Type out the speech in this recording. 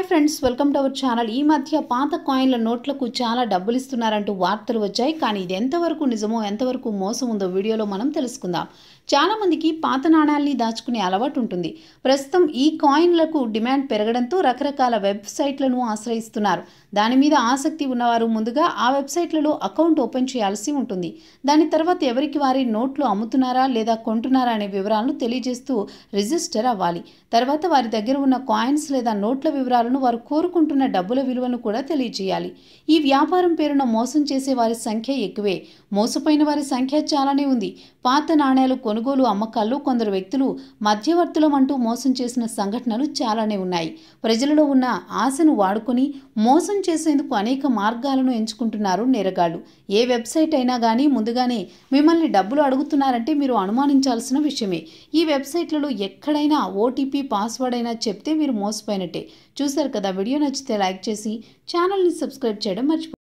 hi friends welcome to our channel ఈ మధ్య పాత కాయిన్ల నోట్లకు చాలా డబ్బులు ఇస్తున్నారంటూ వార్తలు వచ్చాయి కానీ ఇది ఎంతవరకు నిజమో ఎంతవరకు మోసం ఉందో వీడియోలో మనం తెలుసుకుందాం చాలామందికి పాత నాణాలని దాచుకునే అలవాటు ఉంటుంది ప్రస్తుతం ఈ కాయిన్లకు డిమాండ్ పెరగడంతో రకరకాల వెబ్సైట్లను ఆశ్రయిస్తున్నారు దాని మీద ఆసక్తి ఉన్నవారు ముందుగా ఆ వెబ్సైట్లలో అకౌంట్ ఓపెన్ చేయాల్సి ఉంటుంది దాని తర్వాత ఎవరికి వారి నోట్లు అమ్ముతున్నారా లేదా కొంటున్నారా అనే వివరాలను తెలియజేస్తూ రిజిస్టర్ అవ్వాలి తర్వాత వారి దగ్గర ఉన్న కాయిన్స్ లేదా నోట్ల వివరాలు వారు కోరుకుంటున్న డబ్బుల విలువను కూడా తెలియజేయాలి ఈ వ్యాపారం పేరున మోసం చేసే వారి సంఖ్య ఎక్కువే మోసపోయిన వారి సంఖ్య చాలానే ఉంది పాత నాణేలు కొనుగోలు అమ్మకాల్లో కొందరు వ్యక్తులు మధ్యవర్తులం అంటూ మోసం చేసిన సంఘటనలు చాలానే ఉన్నాయి ప్రజలలో ఉన్న ఆశను వాడుకొని మోసం చేసేందుకు అనేక మార్గాలను ఎంచుకుంటున్నారు నేరగాళ్లు ఏ వెబ్సైట్ అయినా కానీ ముందుగానే మిమ్మల్ని డబ్బులు అడుగుతున్నారంటే మీరు అనుమానించాల్సిన విషయమే ఈ వెబ్సైట్లలో ఎక్కడైనా ఓటీపీ పాస్వర్డ్ అయినా చెప్తే మీరు మోసపోయినట్టే చూ చూశారు కదా వీడియో నచ్చితే లైక్ చేసి ఛానల్ని సబ్స్క్రైబ్ చేయడం మర్చిపో